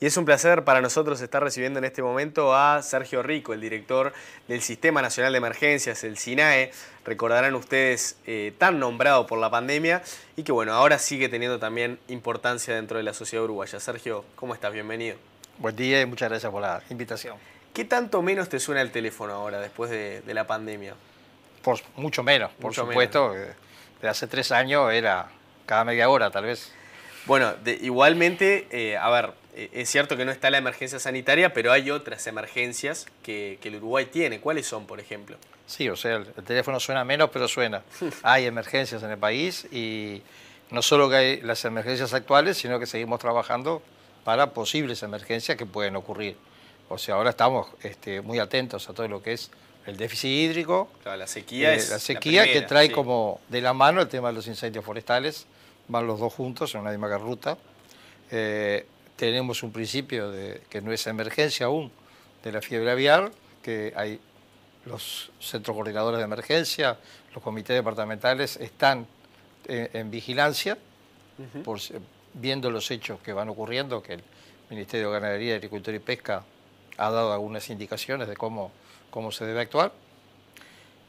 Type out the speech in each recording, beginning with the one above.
Y es un placer para nosotros estar recibiendo en este momento a Sergio Rico, el director del Sistema Nacional de Emergencias, el SINAE. Recordarán ustedes eh, tan nombrado por la pandemia y que bueno, ahora sigue teniendo también importancia dentro de la sociedad uruguaya. Sergio, ¿cómo estás? Bienvenido. Buen día y muchas gracias por la invitación. ¿Qué tanto menos te suena el teléfono ahora después de, la pandemia? Por, mucho menos, por supuesto. Eh, de hace tres años era cada media hora tal vez. Bueno, igualmente, eh, a ver, eh, es cierto que no está la emergencia sanitaria, pero hay otras emergencias que, el Uruguay tiene. ¿Cuáles son, por ejemplo? Sí, o sea, el, teléfono suena menos, pero suena. hay emergencias en el país y no solo que hay las emergencias actuales, sino que seguimos trabajando para posibles emergencias que pueden ocurrir. O sea, ahora estamos este, muy atentos a todo lo que es el déficit hídrico. la sequía eh, es La sequía que trae como de la mano el tema de los incendios forestales. Van los dos juntos en una misma ruta. Eh, tenemos un principio de, que no es emergencia aún de la fiebre aviar, que hay los centros coordinadores de emergencia, los comités departamentales están en, vigilancia, viendo los hechos que van ocurriendo, que el Ministerio de Ganadería, Agricultura y Pesca ha dado algunas indicaciones de cómo, cómo se debe actuar.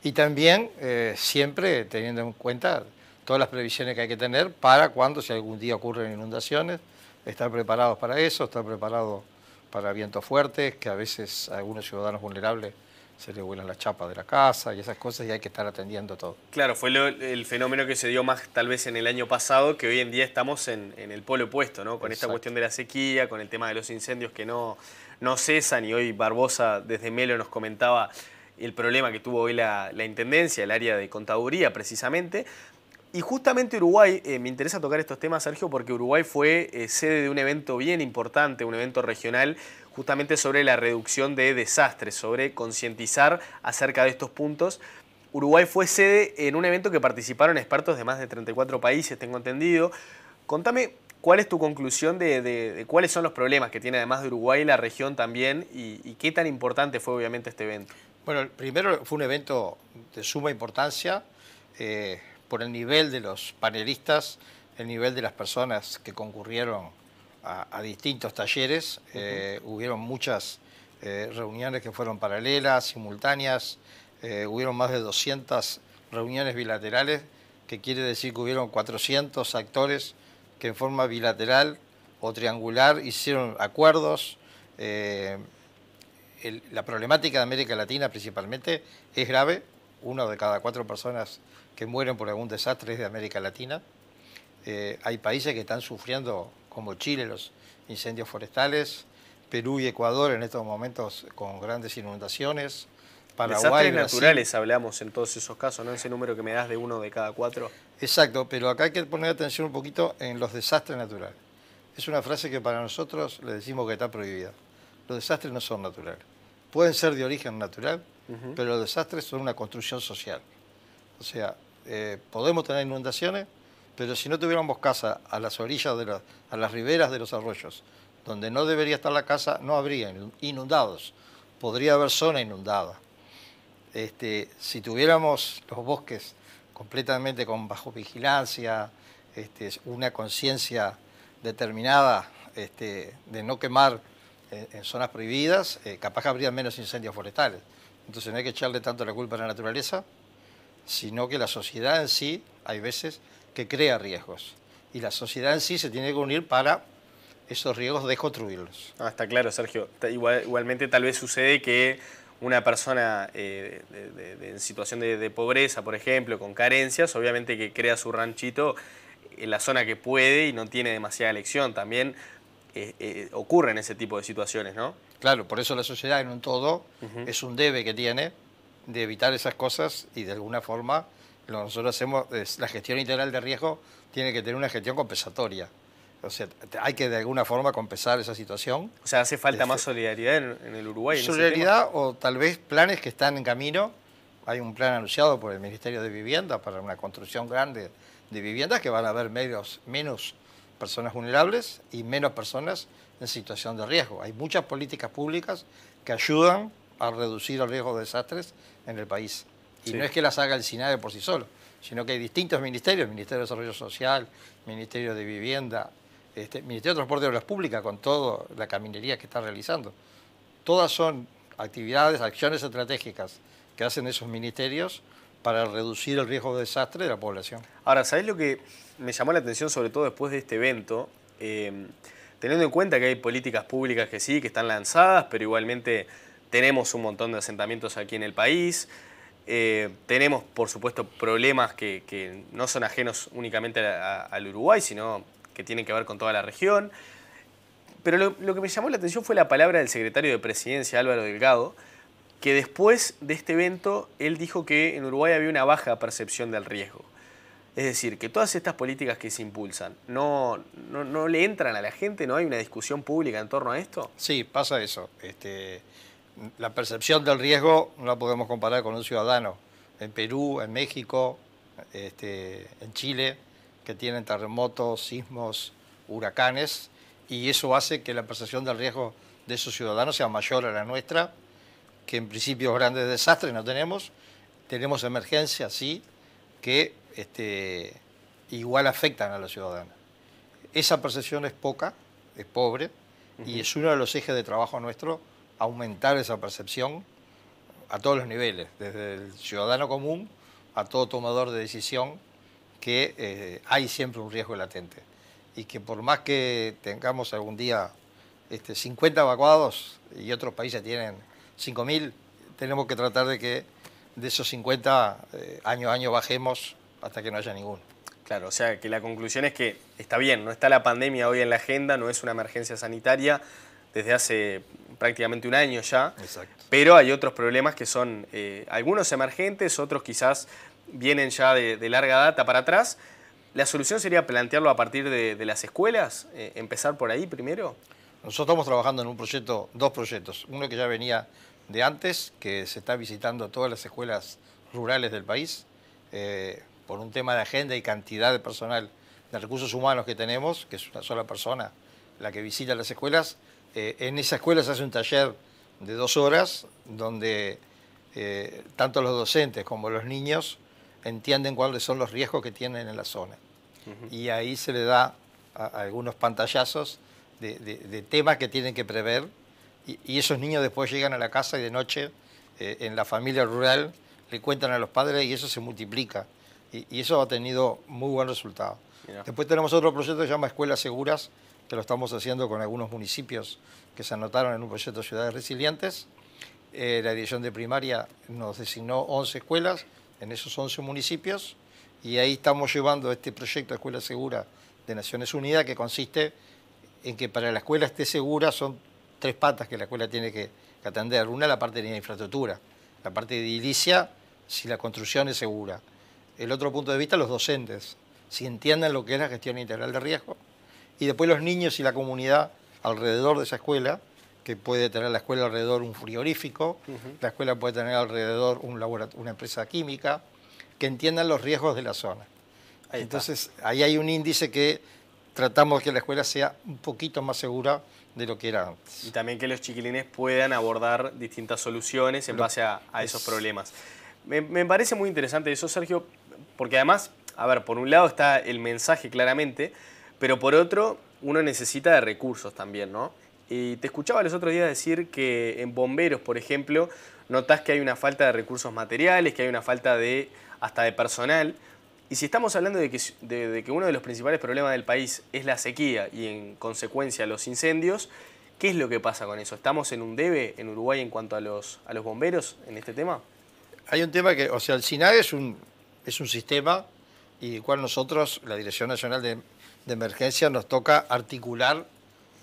Y también eh, siempre teniendo en cuenta todas las previsiones que hay que tener para cuando, si algún día ocurren inundaciones, estar preparados para eso, estar preparados para vientos fuertes, que a veces a algunos ciudadanos vulnerables se les vuelan la chapa de la casa y esas cosas y hay que estar atendiendo todo. Claro, fue el fenómeno que se dio más tal vez en el año pasado, que hoy en día estamos en, el polo opuesto, ¿no? Con esta cuestión de la sequía, con el tema de los incendios que no, no cesan y hoy Barbosa desde Melo nos comentaba el problema que tuvo hoy la, la Intendencia, el área de contaduría precisamente, y justamente Uruguay, eh, me interesa tocar estos temas, Sergio, porque Uruguay fue eh, sede de un evento bien importante, un evento regional, justamente sobre la reducción de desastres, sobre concientizar acerca de estos puntos. Uruguay fue sede en un evento que participaron expertos de más de 34 países, tengo entendido. Contame cuál es tu conclusión de, cuáles son los problemas que tiene además de Uruguay la región también y, qué tan importante fue obviamente este evento. Bueno, primero fue un evento de suma importancia. Eh, por el nivel de los panelistas, el nivel de las personas que concurrieron a, distintos talleres. Eh, hubieron muchas eh, reuniones que fueron paralelas, simultáneas, hubo eh, hubieron más de 200 reuniones bilaterales, que quiere decir que hubieron 400 actores que en forma bilateral o triangular hicieron acuerdos. la problemática de América Latina principalmente es grave, Uno de cada cuatro personas que mueren por algún desastre de América Latina. Eh, hay países que están sufriendo, como Chile, los incendios forestales, Perú y Ecuador en estos momentos con grandes inundaciones. Paraguay, Desastres naturales hablamos en todos esos casos, ¿no? Ese número que me das de uno de cada cuatro. Exacto, pero acá hay que poner atención un poquito en los desastres naturales. Es una frase que para nosotros le decimos que está prohibida. Los desastres no son naturales. Pueden ser de origen natural, pero los desastres son una construcción social. O sea, eh, podemos tener inundaciones, pero si no tuviéramos casa a las orillas, de a las riberas de los arroyos, donde no debería estar la casa, no habría inundados. Podría haber zona inundada. Este, si tuviéramos los bosques completamente con bajo vigilancia, este, una conciencia determinada este, de no quemar en, zonas prohibidas, eh, capaz que habría menos incendios forestales. Entonces no hay que echarle tanto la culpa a la naturaleza, sino que la sociedad en sí, hay veces, que crea riesgos. Y la sociedad en sí se tiene que unir para esos riesgos desconstruirlos. Ah, está claro, Sergio. igualmente tal vez sucede que una persona eh, en situación de, pobreza, por ejemplo, con carencias, obviamente que crea su ranchito en la zona que puede y no tiene demasiada elección. También eh, eh, ocurre en ese tipo de situaciones, ¿no? Claro, por eso la sociedad en un todo es un debe que tiene de evitar esas cosas y de alguna forma lo que nosotros hacemos es la gestión integral de riesgo tiene que tener una gestión compensatoria. O sea, hay que de alguna forma compensar esa situación. O sea, hace falta más este, solidaridad en, el Uruguay. Solidaridad o tal vez planes que están en camino. Hay un plan anunciado por el Ministerio de Vivienda para una construcción grande de viviendas que van a haber menos, menos personas vulnerables y menos personas en situación de riesgo. Hay muchas políticas públicas que ayudan a reducir el riesgo de desastres en el país. Y no es que las haga el SINADE por sí solo, sino que hay distintos ministerios, Ministerio de Desarrollo Social, Ministerio de Vivienda, este, Ministerio de Transporte de Obras Públicas, con toda la caminería que está realizando. Todas son actividades, acciones estratégicas que hacen esos ministerios para reducir el riesgo de desastre de la población. Ahora, sabéis lo que me llamó la atención, sobre todo después de este evento? Eh, teniendo en cuenta que hay políticas públicas que sí, que están lanzadas, pero igualmente tenemos un montón de asentamientos aquí en el país, eh, tenemos por supuesto problemas que, no son ajenos únicamente al Uruguay, sino que tienen que ver con toda la región. Pero lo, que me llamó la atención fue la palabra del secretario de Presidencia, Álvaro Delgado, que después de este evento él dijo que en Uruguay había una baja percepción del riesgo. Es decir, que todas estas políticas que se impulsan no, no, le entran a la gente, no hay una discusión pública en torno a esto. Sí, pasa eso. Este, la percepción del riesgo no la podemos comparar con un ciudadano en Perú, en México, este, en Chile, que tienen terremotos, sismos, huracanes, y eso hace que la percepción del riesgo de esos ciudadanos sea mayor a la nuestra, que en principio grandes desastres no tenemos, tenemos emergencias, sí, que este, igual afectan a los ciudadanos. Esa percepción es poca, es pobre, y es uno de los ejes de trabajo nuestro aumentar esa percepción a todos los niveles, desde el ciudadano común a todo tomador de decisión, que eh, hay siempre un riesgo latente. Y que por más que tengamos algún día 50 este, evacuados y otros países tienen 5.000, tenemos que tratar de que de esos 50 eh, año a año bajemos hasta que no haya ninguno. Claro, o sea que la conclusión es que está bien, no está la pandemia hoy en la agenda, no es una emergencia sanitaria. Desde hace prácticamente un año ya. Pero hay otros problemas que son eh, algunos emergentes, otros quizás vienen ya de, larga data para atrás. ¿La solución sería plantearlo a partir de, las escuelas? Eh, ¿Empezar por ahí primero? Nosotros estamos trabajando en un proyecto, dos proyectos. Uno que ya venía de antes, que se está visitando todas las escuelas rurales del país, eh, por un tema de agenda y cantidad de personal de recursos humanos que tenemos, que es una sola persona la que visita las escuelas, eh, en esa escuela se hace un taller de dos horas donde eh, tanto los docentes como los niños entienden cuáles son los riesgos que tienen en la zona. Y ahí se le da algunos pantallazos de, temas que tienen que prever y, esos niños después llegan a la casa y de noche eh, en la familia rural le cuentan a los padres y eso se multiplica. Y, eso ha tenido muy buen resultado. Después tenemos otro proyecto que se llama Escuelas Seguras, que lo estamos haciendo con algunos municipios que se anotaron en un proyecto de Ciudades Resilientes. Eh, la dirección de primaria nos designó 11 escuelas en esos 11 municipios y ahí estamos llevando este proyecto de Escuela Segura de Naciones Unidas que consiste en que para la escuela esté segura son tres patas que la escuela tiene que, atender. Una, la parte de infraestructura, la parte de edilicia, si la construcción es segura. El otro punto de vista, los docentes, si entienden lo que es la gestión integral de riesgo y después los niños y la comunidad alrededor de esa escuela, que puede tener la escuela alrededor un frigorífico, la escuela puede tener alrededor un una empresa química, que entiendan los riesgos de la zona. Entonces, ahí hay un índice que tratamos que la escuela sea un poquito más segura de lo que era antes. Y también que los chiquilines puedan abordar distintas soluciones en base a, esos problemas. Me, me parece muy interesante eso, Sergio, porque además, a ver, por un lado está el mensaje claramente, pero por otro, uno necesita de recursos también, ¿no? Y te escuchaba los otros días decir que en bomberos, por ejemplo, notas que hay una falta de recursos materiales, que hay una falta de hasta de personal. Y si estamos hablando de que, que uno de los principales problemas del país es la sequía y en consecuencia los incendios, ¿Qué es lo que pasa con eso? ¿Estamos en un debe en Uruguay en cuanto a los, a los bomberos en este tema? Hay un tema que, o sea, el SINAE es un, es un sistema y el cual nosotros, la Dirección Nacional de de emergencia nos toca articular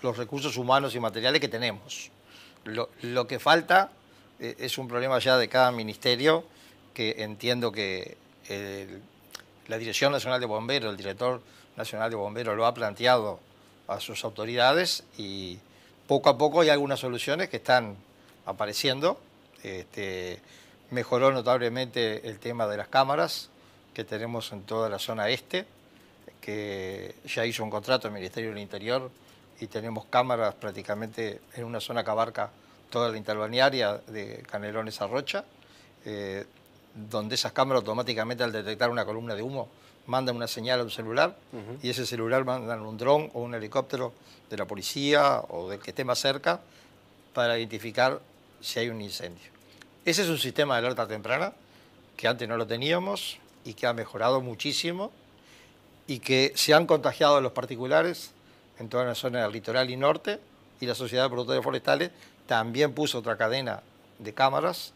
los recursos humanos y materiales que tenemos. Lo, que falta eh, es un problema ya de cada ministerio que entiendo que la Dirección Nacional de Bomberos, el director nacional de bomberos lo ha planteado a sus autoridades y poco a poco hay algunas soluciones que están apareciendo. Este, mejoró notablemente el tema de las cámaras que tenemos en toda la zona este que ya hizo un contrato el Ministerio del Interior y tenemos cámaras prácticamente en una zona que abarca toda la interbalnearia de Canelones a Rocha, eh, donde esas cámaras automáticamente al detectar una columna de humo mandan una señal a un celular y ese celular mandan un dron o un helicóptero de la policía o del que esté más cerca para identificar si hay un incendio. Ese es un sistema de alerta temprana que antes no lo teníamos y que ha mejorado muchísimo y que se han contagiado los particulares en toda la zona del litoral y norte y la Sociedad de Productores Forestales también puso otra cadena de cámaras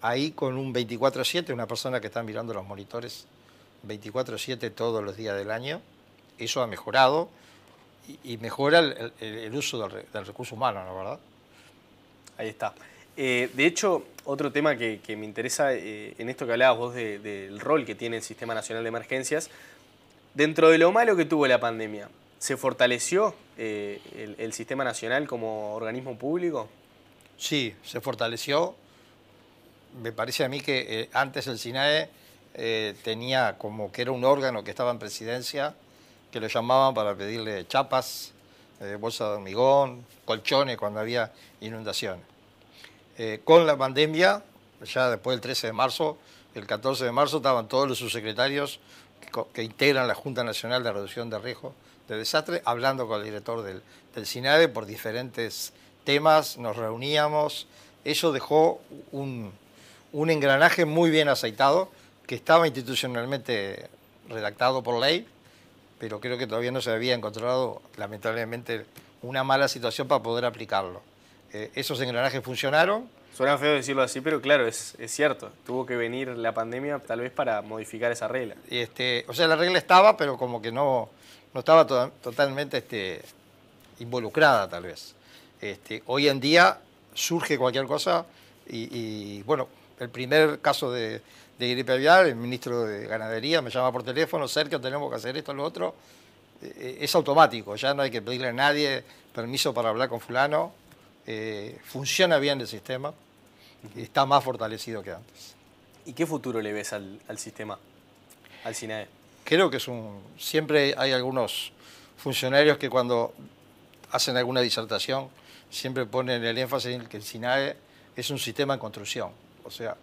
ahí con un 24-7, una persona que está mirando los monitores 24-7 todos los días del año. Eso ha mejorado y, mejora el, uso del, recurso humano, ¿no verdad? Ahí está. Eh, de hecho, otro tema que, me interesa eh, en esto que hablabas vos del rol que tiene el Sistema Nacional de Emergencias, Dentro de lo malo que tuvo la pandemia, ¿se fortaleció eh, el, sistema nacional como organismo público? Sí, se fortaleció. Me parece a mí que eh, antes el SINAE eh, tenía como que era un órgano que estaba en presidencia, que lo llamaban para pedirle chapas, bolsa de hormigón, colchones cuando había inundaciones. con la pandemia, ya después del 13 de marzo, el 14 de marzo estaban todos los subsecretarios que integran la Junta Nacional de Reducción de Riesgo de Desastre, hablando con el director del, del por diferentes temas, nos reuníamos. Eso dejó un, engranaje muy bien aceitado que estaba institucionalmente redactado por ley, pero creo que todavía no se había encontrado, lamentablemente, una mala situación para poder aplicarlo. Eh, esos engranajes funcionaron Suena feo decirlo así, pero claro, es, cierto. Tuvo que venir la pandemia tal vez para modificar esa regla. Este, o sea, la regla estaba, pero como que no, no estaba totalmente este, involucrada tal vez. Este, hoy en día surge cualquier cosa y, bueno, el primer caso de, gripe aviar, el ministro de Ganadería me llama por teléfono, cerca tenemos que hacer esto, lo otro. E, e, es automático, ya no hay que pedirle a nadie permiso para hablar con fulano. Eh, funciona bien el sistema está más fortalecido que antes. ¿Y qué futuro le ves al, sistema, al SINAE? Creo que es un... Siempre hay algunos funcionarios que cuando hacen alguna disertación siempre ponen el énfasis en que el SINAE es un sistema en construcción. O sea,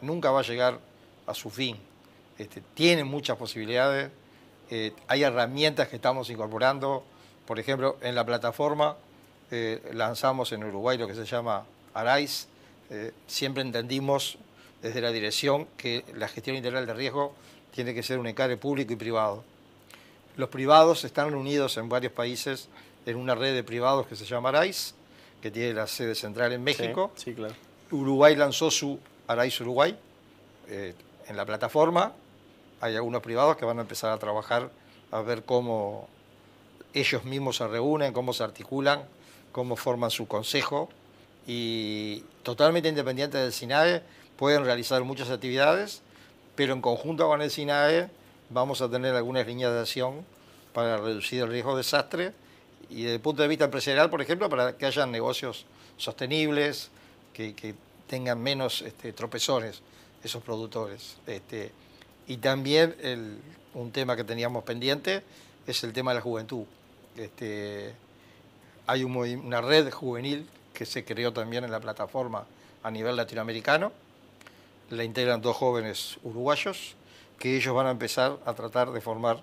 nunca va a llegar a su fin. Este, tiene muchas posibilidades. Eh, hay herramientas que estamos incorporando. Por ejemplo, en la plataforma eh, lanzamos en Uruguay lo que se llama ARAIS, eh, siempre entendimos desde la dirección que la gestión integral de riesgo tiene que ser un encare público y privado. Los privados están unidos en varios países en una red de privados que se llama ARAIS, que tiene la sede central en México. Uruguay lanzó su ARAIS Uruguay eh, en la plataforma. Hay algunos privados que van a empezar a trabajar a ver cómo ellos mismos se reúnen, cómo se articulan, cómo forman su consejo y totalmente independientes del SINAE, pueden realizar muchas actividades, pero en conjunto con el SINAE vamos a tener algunas líneas de acción para reducir el riesgo de desastre y desde el punto de vista empresarial, por ejemplo, para que hayan negocios sostenibles, que, tengan menos este, tropezones esos productores. Este, y también un tema que teníamos pendiente es el tema de la juventud. Este, hay una red juvenil que se creó también en la plataforma a nivel latinoamericano. La integran dos jóvenes uruguayos que ellos van a empezar a tratar de formar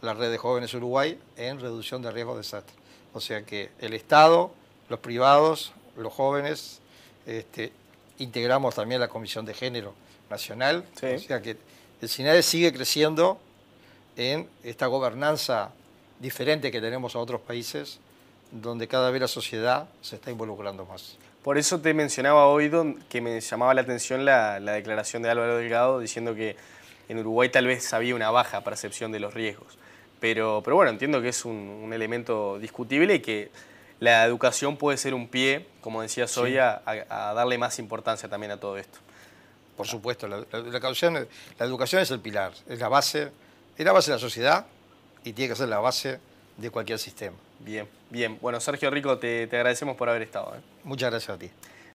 la red de jóvenes Uruguay en reducción de riesgos de desastre. O sea que el Estado, los privados, los jóvenes, este, integramos también la Comisión de Género Nacional. O sea que el cine sigue creciendo en esta gobernanza diferente que tenemos a otros países donde cada vez la sociedad se está involucrando más. Por eso te mencionaba hoy que me llamaba la atención la, declaración de Álvaro Delgado diciendo que en Uruguay tal vez había una baja percepción de los riesgos. Pero, pero bueno, entiendo que es un, elemento discutible y que la educación puede ser un pie, como decía Soya, a, darle más importancia también a todo esto. Por supuesto, la, educación, la educación es el pilar, es la base, es la base de la sociedad y tiene que ser la base de cualquier sistema. Bien, bien. Bueno, Sergio Rico, te, agradecemos por haber estado. ¿eh? Muchas gracias a ti.